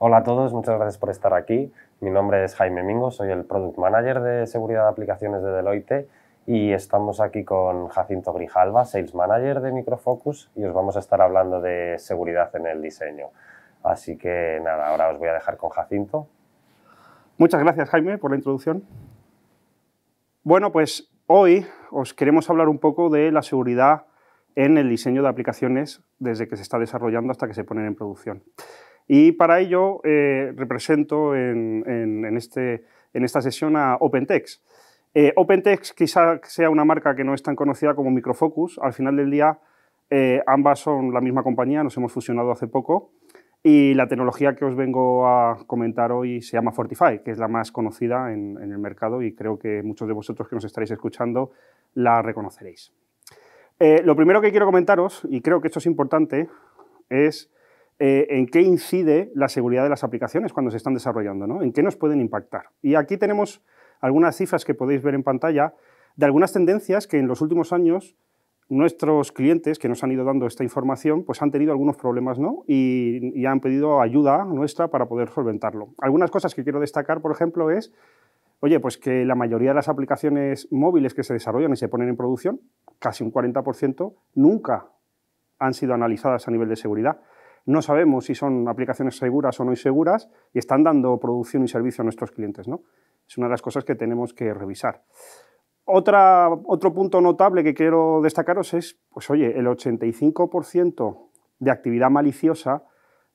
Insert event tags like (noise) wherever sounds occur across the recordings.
Hola a todos, muchas gracias por estar aquí. Mi nombre es Jaime Mingo, soy el Product Manager de Seguridad de Aplicaciones de Deloitte y estamos aquí con Jacinto Grijalva, Sales Manager de Microfocus y os vamos a estar hablando de seguridad en el diseño. Así que nada, ahora os voy a dejar con Jacinto. Muchas gracias Jaime por la introducción. Bueno, pues hoy os queremos hablar un poco de la seguridad en el diseño de aplicaciones desde que se está desarrollando hasta que se ponen en producción. Y para ello eh, represento en, en, este, en, esta sesión a OpenText. Eh, OpenText quizá sea una marca que no es tan conocida como Microfocus. Al final del día, eh, ambas son la misma compañía, nos hemos fusionado hace poco. Y la tecnología que os vengo a comentar hoy se llama Fortify, que es la más conocida en, el mercado y creo que muchos de vosotros que nos estaréis escuchando la reconoceréis. Eh, lo primero que quiero comentaros, y creo que esto es importante, es eh, en qué incide la seguridad de las aplicaciones cuando se están desarrollando, ¿no? en qué nos pueden impactar. Y aquí tenemos algunas cifras que podéis ver en pantalla de algunas tendencias que en los últimos años nuestros clientes que nos han ido dando esta información pues han tenido algunos problemas ¿no? y, y han pedido ayuda nuestra para poder solventarlo. Algunas cosas que quiero destacar, por ejemplo, es Oye, pues que la mayoría de las aplicaciones móviles que se desarrollan y se ponen en producción, casi un 40%, nunca han sido analizadas a nivel de seguridad no sabemos si son aplicaciones seguras o no seguras y están dando producción y servicio a nuestros clientes. ¿no? Es una de las cosas que tenemos que revisar. Otra, otro punto notable que quiero destacaros es, pues oye, el 85% de actividad maliciosa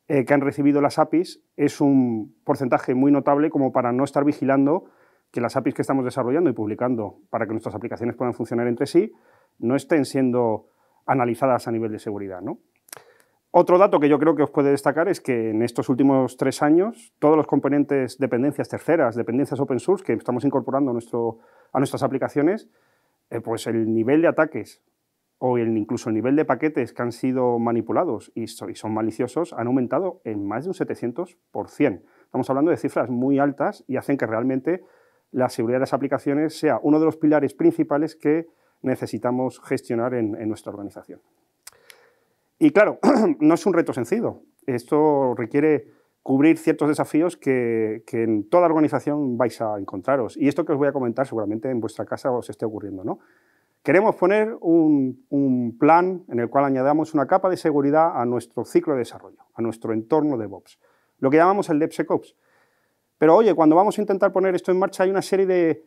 eh, que han recibido las APIs es un porcentaje muy notable como para no estar vigilando que las APIs que estamos desarrollando y publicando para que nuestras aplicaciones puedan funcionar entre sí no estén siendo analizadas a nivel de seguridad. ¿no? Otro dato que yo creo que os puede destacar es que en estos últimos tres años, todos los componentes, dependencias terceras, dependencias open source que estamos incorporando a, nuestras aplicaciones, eh, pues el nivel de ataques o incluso el nivel de paquetes que han sido manipulados y, son maliciosos han aumentado en más de un 700%. Estamos hablando de cifras muy altas y hacen que realmente la seguridad de las aplicaciones sea uno de los pilares principales que necesitamos gestionar en nuestra organización. Y claro, (clears throat) no es un reto sencillo. Esto requiere cubrir ciertos desafíos que, en toda organización vais a encontraros. Y esto que os voy a comentar seguramente en vuestra casa os esté ocurriendo. ¿no? Queremos poner un, plan en el cual añadamos una capa de seguridad a nuestro ciclo de desarrollo, a nuestro entorno de DevOps, lo que llamamos el DevSecOps. Pero oye, cuando vamos a intentar poner esto en marcha hay una serie de,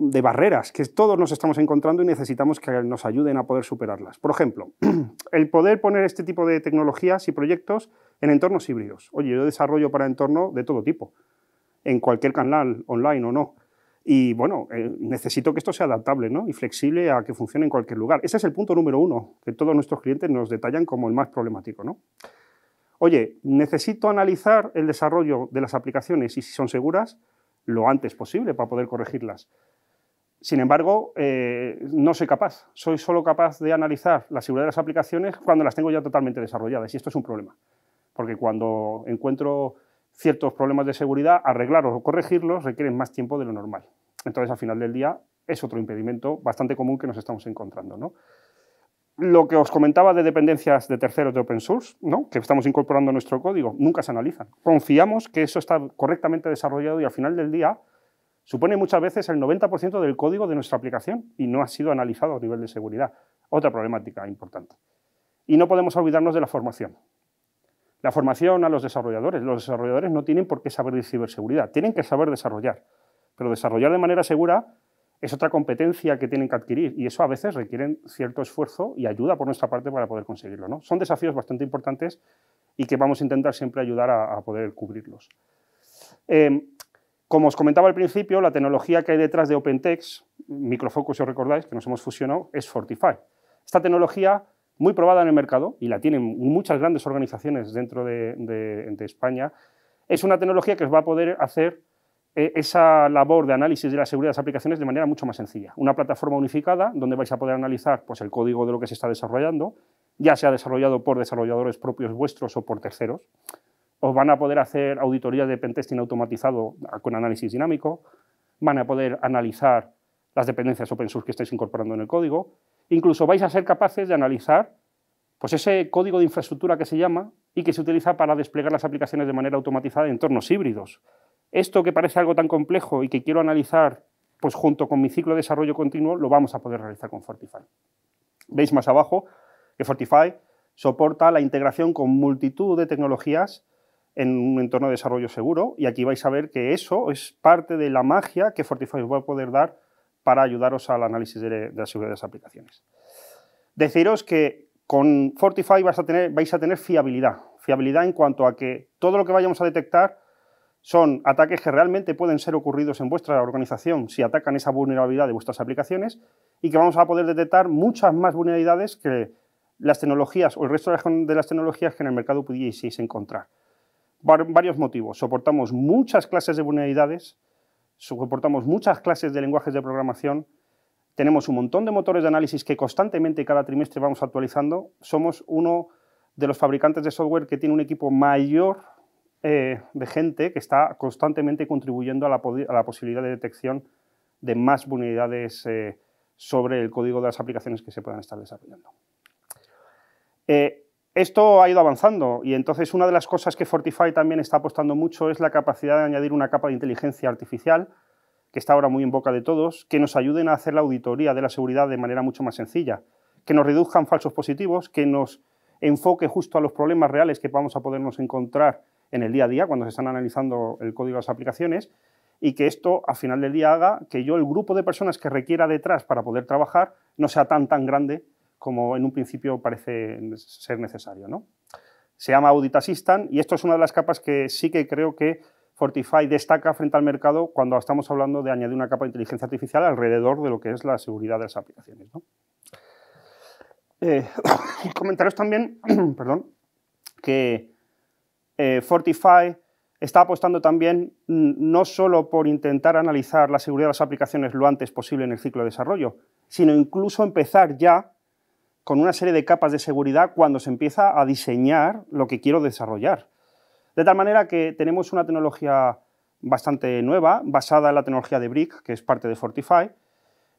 de barreras que todos nos estamos encontrando y necesitamos que nos ayuden a poder superarlas. Por ejemplo, (clears throat) el poder poner este tipo de tecnologías y proyectos en entornos híbridos. Oye, yo desarrollo para entorno de todo tipo, en cualquier canal, online o no. Y bueno, eh, necesito que esto sea adaptable y flexible a que funcione en cualquier lugar. Ese es el punto número uno que todos nuestros clientes nos detallan como el más problemático. ¿no? Oye, necesito analizar el desarrollo de las aplicaciones y si son seguras lo antes posible para poder corregirlas. Sin embargo, eh, no soy capaz. Soy solo capaz de analizar la seguridad de las aplicaciones cuando las tengo ya totalmente desarrolladas. Y esto es un problema. Porque cuando encuentro ciertos problemas de seguridad, arreglarlos o corregirlos requieren más tiempo de lo normal. Entonces, al final del día, es otro impedimento bastante común que nos estamos encontrando. Lo que os comentaba de dependencias de terceros de open source, ¿no? que estamos incorporando a nuestro código, nunca se analizan. Confiamos que eso está correctamente desarrollado y al final del día supone muchas veces el 90% del código de nuestra aplicación y no ha sido analizado a nivel de seguridad. Otra problemática importante. Y no podemos olvidarnos de la formación. La formación a los desarrolladores. Los desarrolladores no tienen por qué saber de ciberseguridad, tienen que saber desarrollar. Pero desarrollar de manera segura es otra competencia que tienen que adquirir y eso a veces requiere cierto esfuerzo y ayuda por nuestra parte para poder conseguirlo. ¿no? Son desafíos bastante importantes y que vamos a intentar siempre ayudar a, poder cubrirlos. Eh, como os comentaba al principio, la tecnología que hay detrás de OpenText, Microfocus, si os recordáis, que nos hemos fusionado, es Fortify. Esta tecnología, muy probada en el mercado, y la tienen muchas grandes organizaciones dentro de, España, es una tecnología que os va a poder hacer eh, esa labor de análisis de la seguridad de las aplicaciones de manera mucho más sencilla. Una plataforma unificada donde vais a poder analizar pues, el código de lo que se está desarrollando, ya sea desarrollado por desarrolladores propios vuestros o por terceros os van a poder hacer auditorías de pentesting automatizado con análisis dinámico, van a poder analizar las dependencias open source que estáis incorporando en el código, incluso vais a ser capaces de analizar pues ese código de infraestructura que se llama y que se utiliza para desplegar las aplicaciones de manera automatizada en entornos híbridos. Esto que parece algo tan complejo y que quiero analizar pues junto con mi ciclo de desarrollo continuo lo vamos a poder realizar con Fortify. Veis más abajo que Fortify soporta la integración con multitud de tecnologías en un entorno de desarrollo seguro. Y aquí vais a ver que eso es parte de la magia que Fortify os va a poder dar para ayudaros al análisis de, la seguridad de las aplicaciones. Deciros que con Fortify vais a tener, vais a tener fiabilidad. Fiabilidad en cuanto a que todo lo que vayamos a detectar son ataques que realmente pueden ser ocurridos en vuestra organización si atacan esa vulnerabilidad de vuestras aplicaciones y que vamos a poder detectar muchas más vulnerabilidades que las tecnologías o el resto de las tecnologías que en el mercado pudieseis encontrar varios motivos. Soportamos muchas clases de vulnerabilidades, soportamos muchas clases de lenguajes de programación, tenemos un montón de motores de análisis que constantemente cada trimestre vamos actualizando. Somos uno de los fabricantes de software que tiene un equipo mayor eh, de gente que está constantemente contribuyendo a la, posibilidad de detección de más vulnerabilidades eh, sobre el código de las aplicaciones que se puedan estar desarrollando. Eh, esto ha ido avanzando y entonces una de las cosas que Fortify también está apostando mucho es la capacidad de añadir una capa de inteligencia artificial, que está ahora muy en boca de todos, que nos ayuden a hacer la auditoría de la seguridad de manera mucho más sencilla, que nos reduzcan falsos positivos, que nos enfoque justo a los problemas reales que vamos a podernos encontrar en el día a día cuando se están analizando el código de las aplicaciones y que esto al final del día haga que yo el grupo de personas que requiera detrás para poder trabajar no sea tan tan grande como en un principio parece ser necesario. Se llama Audit Assistant y esto es una de las capas que sí que creo que Fortify destaca frente al mercado cuando estamos hablando de añadir una capa de inteligencia artificial alrededor de lo que es la seguridad de las aplicaciones. Eh, (coughs) comentaros también (coughs) perdón, que eh, Fortify está apostando también mm, no solo por intentar analizar la seguridad de las aplicaciones lo antes posible en el ciclo de desarrollo, sino incluso empezar ya con una serie de capas de seguridad cuando se empieza a diseñar lo que quiero desarrollar. De tal manera que tenemos una tecnología bastante nueva, basada en la tecnología de Brick, que es parte de Fortify,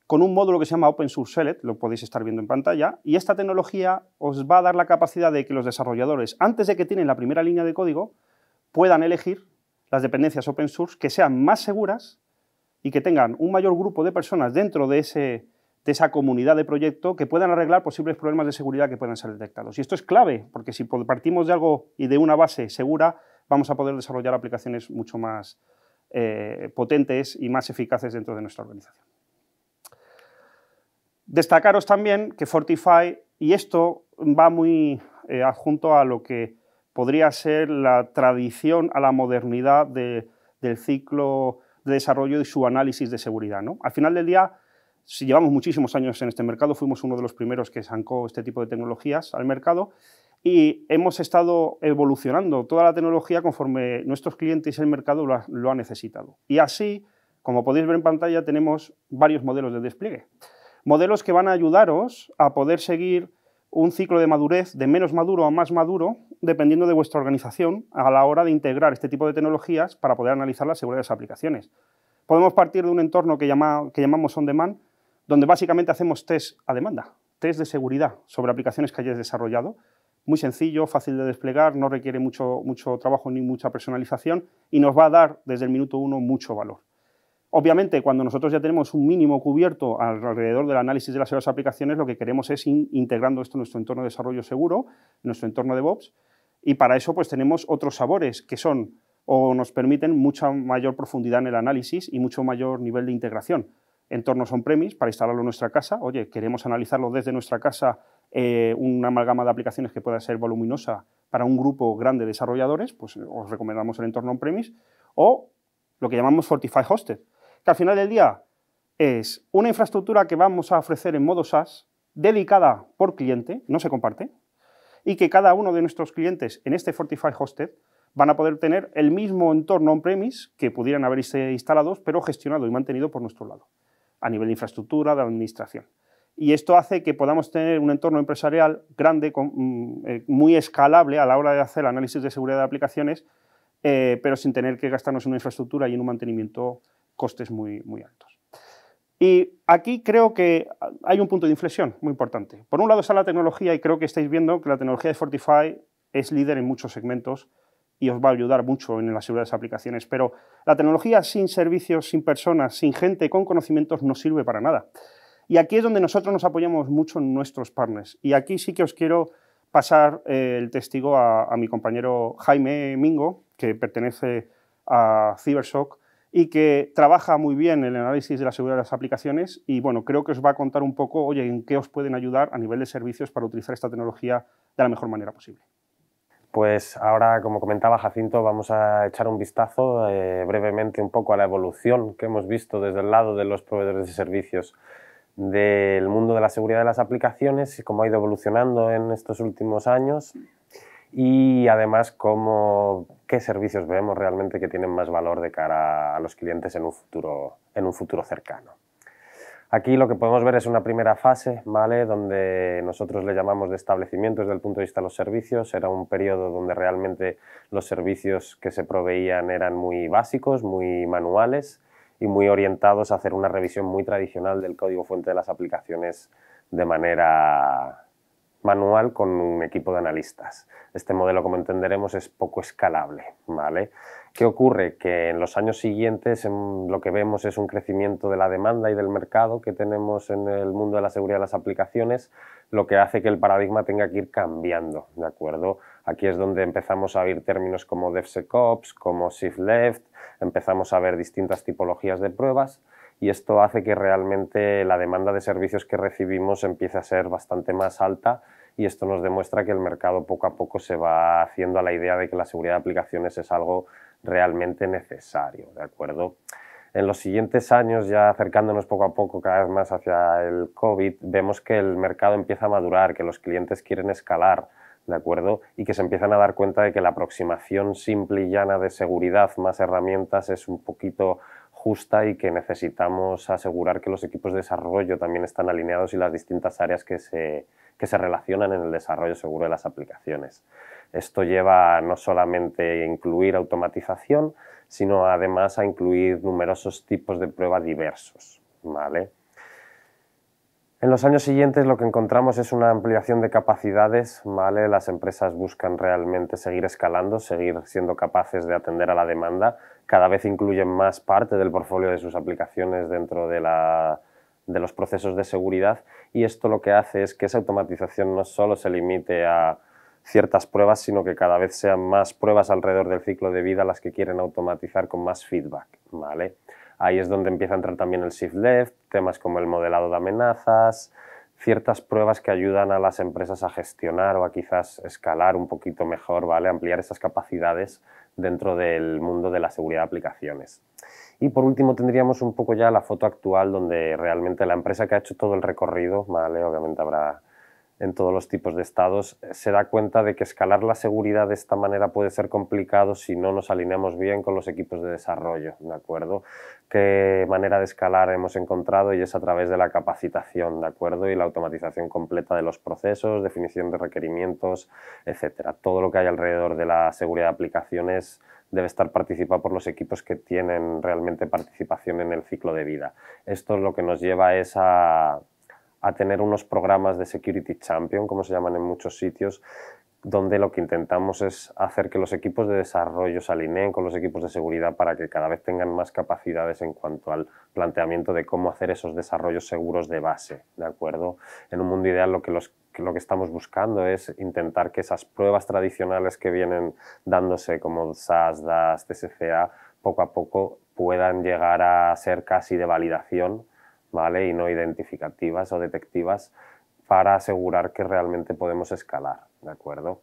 con un módulo que se llama Open Source Select, lo podéis estar viendo en pantalla, y esta tecnología os va a dar la capacidad de que los desarrolladores, antes de que tienen la primera línea de código, puedan elegir las dependencias open source que sean más seguras y que tengan un mayor grupo de personas dentro de ese de esa comunidad de proyecto que puedan arreglar posibles problemas de seguridad que puedan ser detectados. Y esto es clave, porque si partimos de algo y de una base segura, vamos a poder desarrollar aplicaciones mucho más eh, potentes y más eficaces dentro de nuestra organización. Destacaros también que Fortify, y esto va muy eh, adjunto a lo que podría ser la tradición a la modernidad del ciclo de desarrollo y su análisis de seguridad. ¿no? Al final del día, si llevamos muchísimos años en este mercado, fuimos uno de los primeros que sacó este tipo de tecnologías al mercado y hemos estado evolucionando toda la tecnología conforme nuestros clientes y el mercado lo ha, necesitado. Y así, como podéis ver en pantalla, tenemos varios modelos de despliegue. Modelos que van a ayudaros a poder seguir un ciclo de madurez de menos maduro a más maduro, dependiendo de vuestra organización, a la hora de integrar este tipo de tecnologías para poder analizar la seguridad de las aplicaciones. Podemos partir de un entorno que llamamos on-demand, donde básicamente hacemos test a demanda, test de seguridad sobre aplicaciones que hayas desarrollado. Muy sencillo, fácil de desplegar, no requiere mucho, mucho trabajo ni mucha personalización y nos va a dar desde el minuto uno mucho valor. Obviamente, cuando nosotros ya tenemos un mínimo cubierto alrededor del análisis de las nuevas aplicaciones, lo que queremos es integrando esto en nuestro entorno de desarrollo seguro, en nuestro entorno de DevOps, y para eso pues tenemos otros sabores que son o nos permiten mucha mayor profundidad en el análisis y mucho mayor nivel de integración entornos on-premise para instalarlo en nuestra casa. Oye, queremos analizarlo desde nuestra casa eh, una amalgama de aplicaciones que pueda ser voluminosa para un grupo grande de desarrolladores, pues os recomendamos el entorno on-premise, o lo que llamamos Fortify Hosted, que al final del día es una infraestructura que vamos a ofrecer en modo SaaS, dedicada por cliente, no se comparte, y que cada uno de nuestros clientes en este Fortify Hosted van a poder tener el mismo entorno on-premise que pudieran haberse instalado, pero gestionado y mantenido por nuestro lado a nivel de infraestructura, de administración. Y esto hace que podamos tener un entorno empresarial grande, mm, eh, muy escalable a la hora de hacer análisis de seguridad de aplicaciones, eh, pero sin tener que gastarnos en una infraestructura y en un mantenimiento costes muy, muy altos. Y aquí creo que hay un punto de inflexión muy importante. Por un lado está la tecnología y creo que estáis viendo que la tecnología de Fortify es líder en muchos segmentos y os va a ayudar mucho en la seguridad de las aplicaciones. Pero la tecnología sin servicios, sin personas, sin gente con conocimientos no sirve para nada. Y aquí es donde nosotros nos apoyamos mucho en nuestros partners. Y aquí sí que os quiero pasar eh, el testigo a, mi compañero Jaime Mingo, que pertenece a CyberShock y que trabaja muy bien en el análisis de la seguridad de las aplicaciones y bueno, creo que os va a contar un poco, oye, en qué os pueden ayudar a nivel de servicios para utilizar esta tecnología de la mejor manera posible. Pues ahora, como comentaba Jacinto, vamos a echar un vistazo eh, brevemente un poco a la evolución que hemos visto desde el lado de los proveedores de servicios del mundo de la seguridad de las aplicaciones y cómo ha ido evolucionando en estos últimos años y además qué servicios vemos realmente que tienen más valor de cara a los clientes en un futuro cercano. Aquí lo que podemos ver es una primera fase, ¿vale? Donde nosotros le llamamos de establecimiento desde el punto de vista de los servicios. Era un periodo donde realmente los servicios que se proveían eran muy básicos, muy manuales y muy orientados a hacer una revisión muy tradicional del código fuente de las aplicaciones de manera manual con un equipo de analistas. Este modelo, como entenderemos, es poco escalable. ¿vale? ¿Qué ocurre? Que en los años siguientes lo que vemos es un crecimiento de la demanda y del mercado que tenemos en el mundo de la seguridad de las aplicaciones, lo que hace que el paradigma tenga que ir cambiando. ¿de acuerdo? Aquí es donde empezamos a ver términos como DevSecOps, como Left, empezamos a ver distintas tipologías de pruebas y esto hace que realmente la demanda de servicios que recibimos empiece a ser bastante más alta y esto nos demuestra que el mercado poco a poco se va haciendo a la idea de que la seguridad de aplicaciones es algo realmente necesario, ¿de acuerdo? En los siguientes años, ya acercándonos poco a poco cada vez más hacia el COVID, vemos que el mercado empieza a madurar, que los clientes quieren escalar, ¿de acuerdo? Y que se empiezan a dar cuenta de que la aproximación simple y llana de seguridad más herramientas es un poquito justa y que necesitamos asegurar que los equipos de desarrollo también están alineados y las distintas áreas que se, relacionan en el desarrollo seguro de las aplicaciones. Esto lleva no solamente a incluir automatización, sino además a incluir numerosos tipos de prueba diversos. ¿vale? En los años siguientes lo que encontramos es una ampliación de capacidades, ¿vale? Las empresas buscan realmente seguir escalando, seguir siendo capaces de atender a la demanda, cada vez incluyen más parte del portfolio de sus aplicaciones dentro de, los procesos de seguridad y esto lo que hace es que esa automatización no solo se limite a ciertas pruebas, sino que cada vez sean más pruebas alrededor del ciclo de vida las que quieren automatizar con más feedback, ¿vale? Ahí es donde empieza a entrar también el shift left, temas como el modelado de amenazas, ciertas pruebas que ayudan a las empresas a gestionar o a quizás escalar un poquito mejor, ¿vale? ampliar esas capacidades dentro del mundo de la seguridad de aplicaciones. Y por último tendríamos un poco ya la foto actual donde realmente la empresa que ha hecho todo el recorrido, ¿vale? obviamente habrá en todos los tipos de estados, se da cuenta de que escalar la seguridad de esta manera puede ser complicado si no nos alineamos bien con los equipos de desarrollo, ¿de acuerdo? ¿Qué manera de escalar hemos encontrado? Y es a través de la capacitación, ¿de acuerdo? Y la automatización completa de los procesos, definición de requerimientos, etcétera. Todo lo que hay alrededor de la seguridad de aplicaciones debe estar participado por los equipos que tienen realmente participación en el ciclo de vida. Esto es lo que nos lleva a esa a tener unos programas de Security Champion, como se llaman en muchos sitios, donde lo que intentamos es hacer que los equipos de desarrollo se alineen con los equipos de seguridad para que cada vez tengan más capacidades en cuanto al planteamiento de cómo hacer esos desarrollos seguros de base, ¿de acuerdo? En un mundo ideal lo que, lo que estamos buscando es intentar que esas pruebas tradicionales que vienen dándose como SAS, DAS, TSCA, poco a poco puedan llegar a ser casi de validación ¿vale? y no identificativas o detectivas para asegurar que realmente podemos escalar. ¿de acuerdo?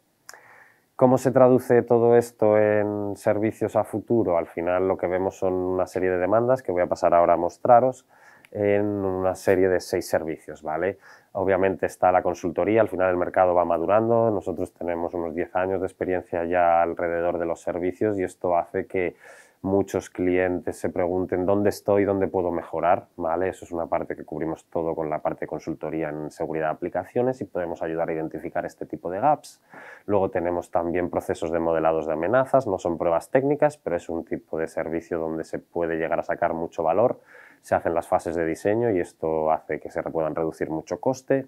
¿Cómo se traduce todo esto en servicios a futuro? Al final lo que vemos son una serie de demandas que voy a pasar ahora a mostraros en una serie de seis servicios, ¿vale? Obviamente está la consultoría, al final el mercado va madurando, nosotros tenemos unos 10 años de experiencia ya alrededor de los servicios y esto hace que muchos clientes se pregunten dónde estoy, dónde puedo mejorar, ¿vale? Eso es una parte que cubrimos todo con la parte de consultoría en seguridad de aplicaciones y podemos ayudar a identificar este tipo de gaps. Luego tenemos también procesos de modelados de amenazas, no son pruebas técnicas, pero es un tipo de servicio donde se puede llegar a sacar mucho valor. Se hacen las fases de diseño y esto hace que se puedan reducir mucho coste.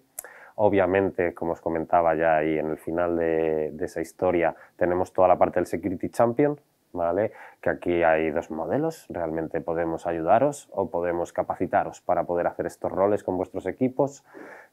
Obviamente, como os comentaba ya ahí en el final de, de, esa historia, tenemos toda la parte del Security Champion, ¿vale? Que aquí hay dos modelos, realmente podemos ayudaros o podemos capacitaros para poder hacer estos roles con vuestros equipos.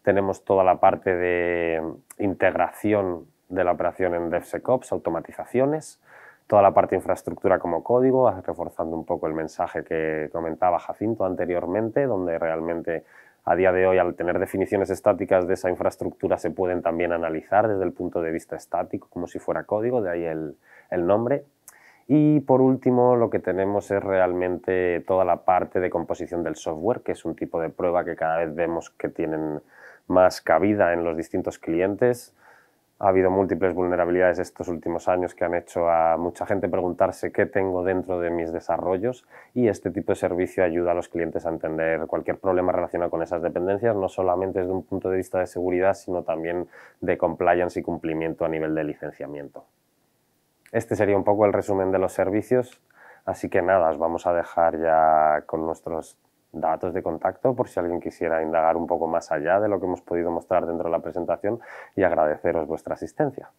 Tenemos toda la parte de integración de la operación en DevSecOps, automatizaciones, toda la parte de infraestructura como código, reforzando un poco el mensaje que comentaba Jacinto anteriormente, donde realmente a día de hoy, al tener definiciones estáticas de esa infraestructura, se pueden también analizar desde el punto de vista estático, como si fuera código, de ahí el, el nombre. Y por último, lo que tenemos es realmente toda la parte de composición del software, que es un tipo de prueba que cada vez vemos que tienen más cabida en los distintos clientes. Ha habido múltiples vulnerabilidades estos últimos años que han hecho a mucha gente preguntarse qué tengo dentro de mis desarrollos y este tipo de servicio ayuda a los clientes a entender cualquier problema relacionado con esas dependencias, no solamente desde un punto de vista de seguridad, sino también de compliance y cumplimiento a nivel de licenciamiento. Este sería un poco el resumen de los servicios, así que nada, os vamos a dejar ya con nuestros datos de contacto por si alguien quisiera indagar un poco más allá de lo que hemos podido mostrar dentro de la presentación y agradeceros vuestra asistencia.